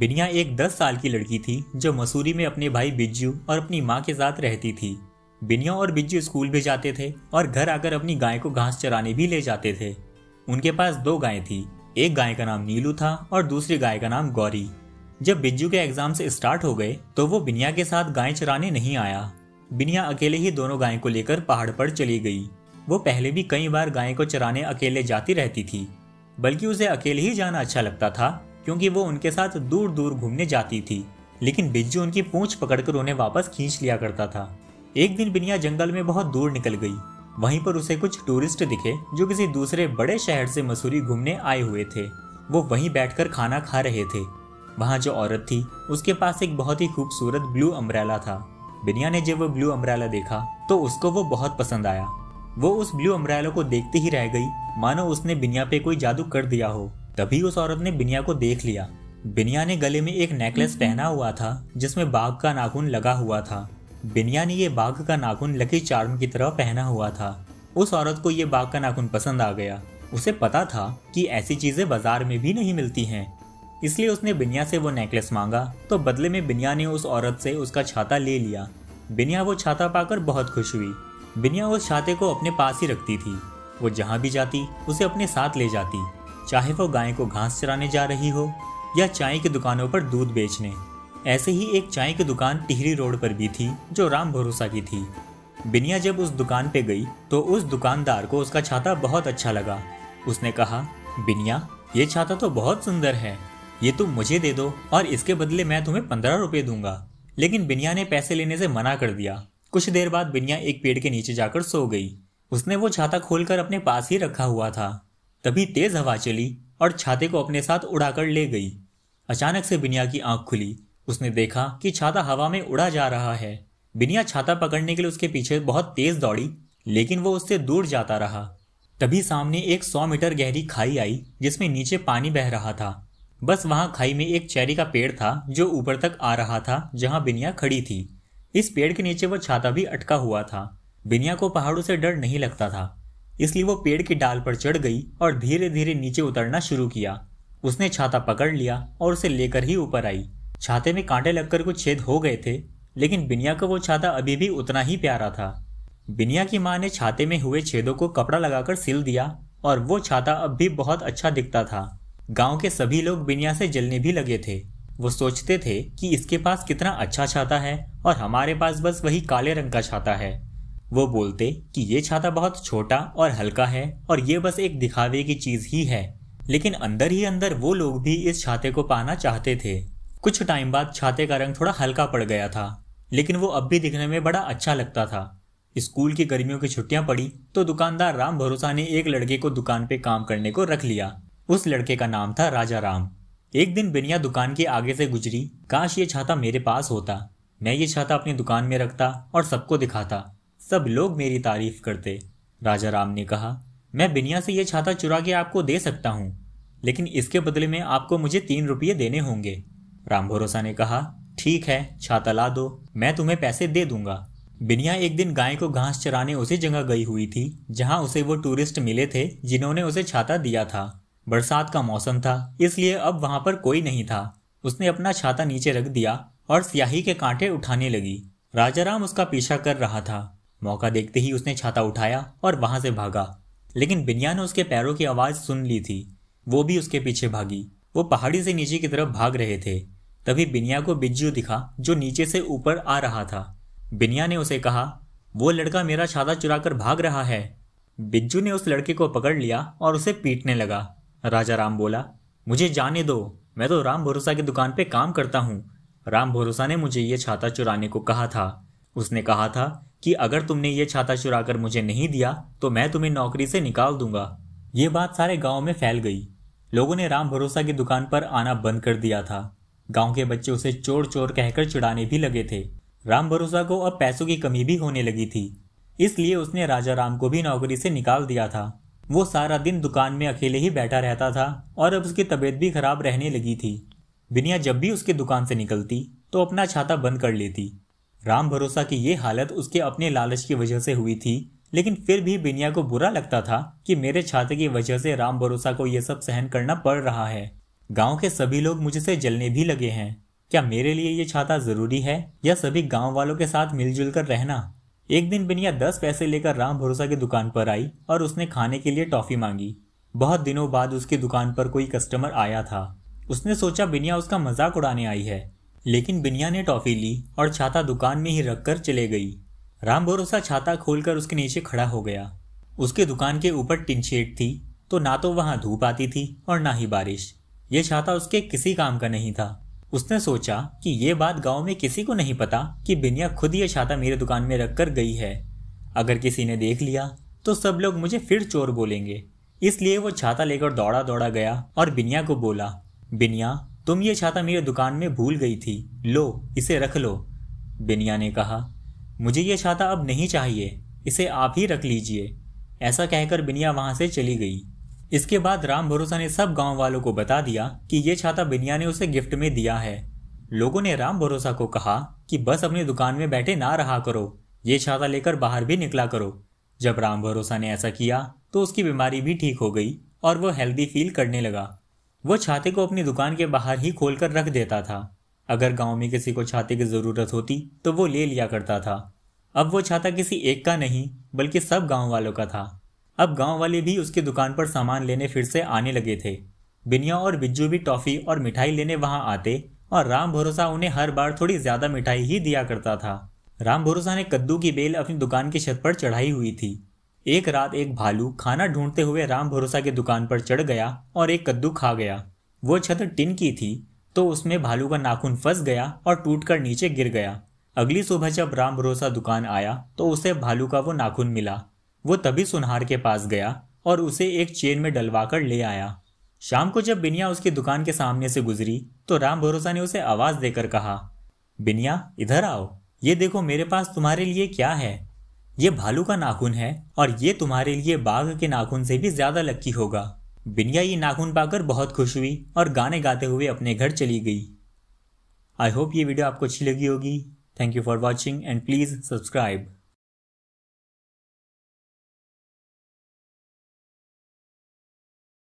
बिनिया एक 10 साल की लड़की थी जो मसूरी में अपने भाई बिज्जू और अपनी माँ के साथ रहती थी बिनिया और बिज्जू स्कूल भी जाते थे और घर आकर अपनी गाय को घास चराने भी ले जाते थे उनके पास दो गाय थी एक गाय का नाम नीलू था और दूसरी गाय का नाम गौरी जब बिज्जू के एग्जाम से स्टार्ट हो गए तो वो बिनिया के साथ गाय चराने नहीं आया बिनिया अकेले ही दोनों गाय को लेकर पहाड़ पर चली गई वो पहले भी कई बार गाय को चराने अकेले जाती रहती थी बल्कि उसे अकेले ही जाना अच्छा लगता था क्योंकि वो उनके साथ दूर दूर घूमने जाती थी लेकिन बिज्जू उनकी पूंछ पकड़कर उन्हें वापस खींच लिया करता था एक दिन बिनिया जंगल में बहुत दूर निकल गई वहीं पर उसे कुछ टूरिस्ट दिखे जो किसी दूसरे बड़े शहर से मसूरी घूमने आए हुए थे वो वहीं बैठकर खाना खा रहे थे वहाँ जो औरत थी उसके पास एक बहुत ही खूबसूरत ब्लू अम्ब्रैला था बिनिया ने जब वो ब्लू अम्ब्रैला देखा तो उसको वो बहुत पसंद आया वो उस ब्लू अम्ब्रैला को देखते ही रह गई मानो उसने बिनिया पे कोई जादू कर दिया हो तभी उस औरत ने बिनिया को देख लिया बिनिया ने गले में एक नेकलेस हम्म। पहना हुआ था जिसमें बाघ का नाखून लगा हुआ था बिनिया ने ये बाघ का नाखून लकी चार्म की तरह पहना हुआ था उस औरत को ये बाघ का नाखून पसंद आ गया उसे पता था कि ऐसी चीजें बाजार में भी नहीं मिलती हैं इसलिए उसने बिनिया से वो नेकलेस मांगा तो बदले में बिनिया ने उस औरत से उसका छाता ले लिया बिनिया वो छाता पाकर बहुत खुश हुई बिनिया उस छाते को अपने पास ही रखती थी वो जहाँ भी जाती उसे अपने साथ ले जाती चाहे वो गाय को घास चराने जा रही हो या चाय की दुकानों पर दूध बेचने ऐसे ही एक चाय की दुकान टिहरी रोड पर भी थी जो राम भरोसा की थी बिनिया जब उस दुकान पे गई तो उस दुकानदार को उसका छाता बहुत अच्छा लगा उसने कहा बिनिया ये छाता तो बहुत सुंदर है ये तुम मुझे दे दो और इसके बदले मैं तुम्हें पंद्रह रुपये दूंगा लेकिन बिनिया ने पैसे लेने से मना कर दिया कुछ देर बाद बिनिया एक पेड़ के नीचे जाकर सो गई उसने वो छाता खोलकर अपने पास ही रखा हुआ था तभी तेज हवा चली और छाते को अपने साथ उड़ाकर ले गई अचानक से बिनिया की आंख खुली उसने देखा कि छाता हवा में उड़ा जा रहा है बिनिया छाता पकड़ने के लिए उसके पीछे बहुत तेज दौड़ी लेकिन वो उससे दूर जाता रहा तभी सामने एक सौ मीटर गहरी खाई आई जिसमें नीचे पानी बह रहा था बस वहां खाई में एक चेरी का पेड़ था जो ऊपर तक आ रहा था जहां बिनिया खड़ी थी इस पेड़ के नीचे वो छाता भी अटका हुआ था बिनिया को पहाड़ों से डर नहीं लगता था इसलिए वो पेड़ की डाल पर चढ़ गई और धीरे धीरे नीचे उतरना शुरू किया उसने छाता पकड़ लिया और उसे लेकर ही ऊपर आई छाते में कांटे लगकर कुछ छेद हो गए थे लेकिन बिनिया का वो छाता अभी भी उतना ही प्यारा था बिनिया की माँ ने छाते में हुए छेदों को कपड़ा लगाकर सिल दिया और वो छाता अब भी बहुत अच्छा दिखता था गांव के सभी लोग बिनिया से जलने भी लगे थे वो सोचते थे कि इसके पास कितना अच्छा छाता है और हमारे पास बस वही काले रंग का छाता है वो बोलते कि ये छाता बहुत छोटा और हल्का है और ये बस एक दिखावे की चीज ही है लेकिन अंदर ही अंदर वो लोग भी इस छाते को पाना चाहते थे कुछ टाइम बाद छाते का रंग थोड़ा हल्का पड़ गया था लेकिन वो अब भी दिखने में बड़ा अच्छा लगता था स्कूल की गर्मियों की छुट्टियां पड़ी तो दुकानदार राम भरोसा ने एक लड़के को दुकान पे काम करने को रख लिया उस लड़के का नाम था राजा राम एक दिन बिनिया दुकान के आगे से गुजरी काश ये छाता मेरे पास होता मैं ये छाता अपनी दुकान में रखता और सबको दिखाता सब लोग मेरी तारीफ करते राजा राम ने कहा मैं बिनिया से यह छाता चुरा के आपको दे सकता हूँ लेकिन इसके बदले में आपको मुझे तीन रुपये देने होंगे राम भरोसा ने कहा ठीक है छाता ला दो मैं तुम्हें पैसे दे दूंगा बिनिया एक दिन गाय को घास चराने उसी जगह गई हुई थी जहां उसे वो टूरिस्ट मिले थे जिन्होंने उसे छाता दिया था बरसात का मौसम था इसलिए अब वहां पर कोई नहीं था उसने अपना छाता नीचे रख दिया और स्याही के कांटे उठाने लगी राजाराम उसका पीछा कर रहा था मौका देखते ही उसने छाता उठाया और वहां से भागा लेकिन बिनिया ने उसके पैरों की आवाज सुन ली थी वो भी उसके पीछे भागी वो पहाड़ी से नीचे की तरफ भाग रहे थे तभी बिनिया को बिज्जू दिखा जो नीचे से ऊपर आ रहा था बिनिया ने उसे कहा वो लड़का मेरा छाता चुरा भाग रहा है बिज्जू ने उस लड़के को पकड़ लिया और उसे पीटने लगा राजा राम बोला मुझे जाने दो मैं तो राम भरोसा की दुकान पे काम करता हूँ राम भरोसा ने मुझे ये छाता चुराने को कहा था उसने कहा था कि अगर तुमने ये छाता चुरा कर मुझे नहीं दिया तो मैं तुम्हें नौकरी से निकाल दूंगा ये बात सारे गांव में फैल गई लोगों ने राम भरोसा की दुकान पर आना बंद कर दिया था गांव के बच्चे उसे चोर चोर कहकर चिड़ाने भी लगे थे राम भरोसा को अब पैसों की कमी भी होने लगी थी इसलिए उसने राजा राम को भी नौकरी से निकाल दिया था वो सारा दिन दुकान में अकेले ही बैठा रहता था और अब उसकी तबीयत भी खराब रहने लगी थी बिनिया जब भी उसकी दुकान से निकलती तो अपना छाता बंद कर लेती राम भरोसा की ये हालत उसके अपने लालच की वजह से हुई थी लेकिन फिर भी बिनिया को बुरा लगता था कि मेरे छाते की वजह से राम भरोसा को यह सब सहन करना पड़ रहा है गांव के सभी लोग मुझसे जलने भी लगे हैं क्या मेरे लिए ये छाता जरूरी है या सभी गांव वालों के साथ मिलजुल कर रहना एक दिन बिनिया दस पैसे लेकर राम भरोसा की दुकान पर आई और उसने खाने के लिए टॉफी मांगी बहुत दिनों बाद उसकी दुकान पर कोई कस्टमर आया था उसने सोचा बिनिया उसका मजाक उड़ाने आई है लेकिन बिनिया ने टॉफ़ी ली और छाता दुकान में ही रखकर चले गई राम भरोसा छाता खोलकर उसके नीचे खड़ा हो गया उसके दुकान के ऊपर टिनशेड थी तो ना तो वहां धूप आती थी और ना ही बारिश ये छाता उसके किसी काम का नहीं था उसने सोचा कि ये बात गांव में किसी को नहीं पता कि बिनिया खुद ये छाता मेरे दुकान में रख कर गई है अगर किसी ने देख लिया तो सब लोग मुझे फिर चोर बोलेंगे इसलिए वो छाता लेकर दौड़ा दौड़ा गया और बिनिया को बोला बिनिया तुम ये छाता मेरे दुकान में भूल गई थी लो इसे रख लो बिनिया ने कहा मुझे यह छाता अब नहीं चाहिए इसे आप ही रख लीजिए ऐसा कहकर बिनिया वहां से चली गई इसके बाद राम भरोसा ने सब गांव वालों को बता दिया कि यह छाता बिनिया ने उसे गिफ्ट में दिया है लोगों ने राम भरोसा को कहा कि बस अपनी दुकान में बैठे ना रहा करो ये छाता लेकर बाहर भी निकला करो जब राम भरोसा ने ऐसा किया तो उसकी बीमारी भी ठीक हो गई और वह हेल्दी फील करने लगा वह छाते को अपनी दुकान के बाहर ही खोल कर रख देता था अगर गांव में किसी को छाते की ज़रूरत होती तो वो ले लिया करता था अब वो छाता किसी एक का नहीं बल्कि सब गांव वालों का था अब गांव वाले भी उसकी दुकान पर सामान लेने फिर से आने लगे थे बिनिया और बिज्जू भी टॉफ़ी और मिठाई लेने वहां आते और राम भरोसा उन्हें हर बार थोड़ी ज़्यादा मिठाई ही दिया करता था राम भरोसा ने कद्दू की बेल अपनी दुकान की छत पर चढ़ाई हुई थी एक रात एक भालू खाना ढूंढते हुए राम भरोसा की दुकान पर चढ़ गया और एक कद्दू खा गया वो छत टिन की थी तो उसमें भालू का नाखून फंस गया और टूटकर नीचे गिर गया अगली सुबह जब राम भरोसा दुकान आया तो उसे भालू का वो नाखून मिला वो तभी सुनहार के पास गया और उसे एक चेन में डलवा कर ले आया शाम को जब बिनिया उसकी दुकान के सामने से गुजरी तो राम भरोसा ने उसे आवाज़ देकर कहा बिनिया इधर आओ ये देखो मेरे पास तुम्हारे लिए क्या है ये भालू का नाखून है और ये तुम्हारे लिए बाघ के नाखून से भी ज्यादा लक्की होगा बिनिया ये नाखून पाकर बहुत खुश हुई और गाने गाते हुए अपने घर चली गई आई होप ये वीडियो आपको अच्छी लगी होगी thank you for watching and please subscribe